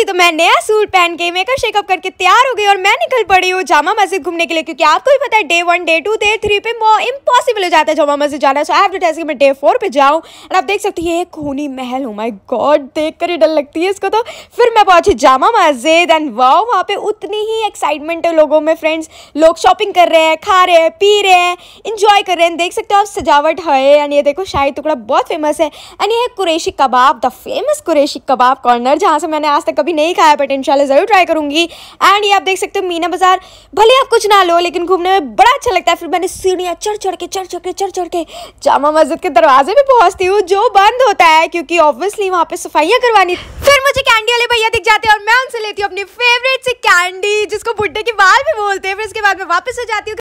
जी तो मैं नया सूट पहन के मेकअप शेकअप करके तैयार हो गई और मैं निकल पड़ी हूँ जामा मस्जिद घूमने के लिए क्योंकि आपको भी पता है day one day two day three पे वो इम्पॉसिबल हो जाता है जामा मस्जिद जाना सो आई हैव मैं डे फोर पे जाऊँ और आप देख सकते हैं ये खूनी महल हूँ माई गॉड देख ही डर लगती है इसको तो फिर मैं पहुँची जामा मस्जिद एंड वाह वहाँ पे उतनी ही एक्साइटमेंट है लोगों में फ्रेंड्स लोग शॉपिंग कर रहे हैं खा रहे हैं पी रहे हैं इंजॉय कर रहे हैं देख सकते हो आप सजावट है एंड ये देखो शाही टुकड़ा बहुत फेमस है एंड ये है Qureshi Kabab the famous Qureshi Kabab corner जहाँ से मैंने आज तक कभी नहीं खाया बट इंशाल्लाह ज़रूर ट्राई करूँगी एंड ये आप देख सकते हो मीना बाज़ार भले आप कुछ ना लो लेकिन घूमने में बड़ा अच्छा लगता है फिर मैंने सीढ़ियाँ चढ़ चढ़ के चढ़ चढ़ के चढ़ चढ़ के जामा मस्जिद के दरवाजे में पहुँचती हूँ जो बंद होता है क्योंकि ऑब्वियसली वहाँ पर सफाइयाँ करवानी फिर मुझे कैंडी वाले भैया दिख जाते हैं और मैं उनसे लेती हूँ अपनी फेवरेट सी कैंडी जिसको बुढ़े के बाल भी बोलते हैं फिर उसके बाद मैं वापस हो जाती हूँ